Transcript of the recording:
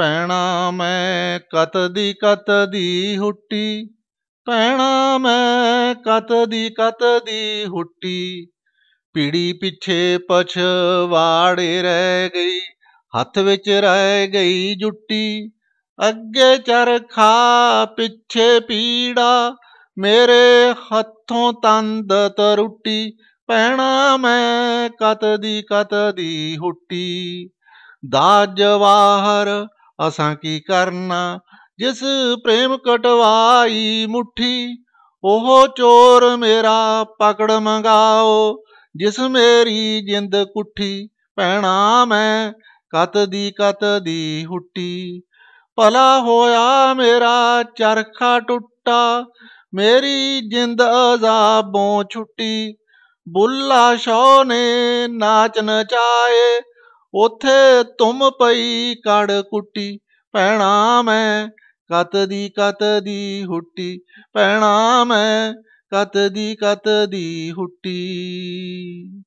ਪੈਣਾ ਮੈਂ ਕਤ ਦੀ ਕਤ ਦੀ ਹੁੱਟੀ ਪੈਣਾ ਮੈਂ ਕਤ ਦੀ ਕਤ ਦੀ ਹੁੱਟੀ ਪੀੜੀ ਪਿੱਛੇ ਪਛਵਾੜੇ ਰਹਿ ਗਈ ਹੱਥ ਵਿੱਚ ਰਹਿ ਗਈ ਜੁੱਟੀ ਅੱਗੇ ਚਰਖਾ ਪਿੱਛੇ ਪੀੜਾ ਮੇਰੇ ਹੱਥੋਂ ਤੰਦ ਤਰੁੱਟੀ ਪੈਣਾ ਮੈਂ ਕਤ ਦੀ ਕਤ ਦੀ ਹੁੱਟੀ ਦਾਜ ਵਾਹਰ ਅਸਾਂ ਕੀ ਕਰਨਾ ਜਿਸ ਪ੍ਰੇਮ ਕਟਵਾਈ ਮੁਠੀ ਉਹ ਚੋਰ ਮੇਰਾ ਪਕੜ ਮੰਗਾਓ ਜਿਸ ਮੇਰੀ ਜਿੰਦ ਕੁੱਠੀ ਪਹਿਣਾ ਮੈਂ ਕਤ ਦੀ ਕਤ ਦੀ ਹੁੱਟੀ ਭਲਾ ਹੋਇਆ ਮੇਰਾ ਚਰਖਾ ਟੁੱਟਾ ਮੇਰੀ ਜਿੰਦ ਅਜ਼ਾਬੋਂ ਛੁੱਟੀ ਬੁੱਲਾ ਸ਼ੋਨੇ ਨੇ ਨਾਚ ਨਚਾਏ ਉਥੇ ਤੁਮ ਪਈ ਕੜ ਕੁੱਟੀ ਪੈਣਾ ਮੈਂ ਕਤ ਦੀ ਕਤ ਦੀ ਹੁੱਟੀ ਪੈਣਾ ਮੈਂ ਕਤ ਦੀ ਕਤ ਦੀ ਹੁੱਟੀ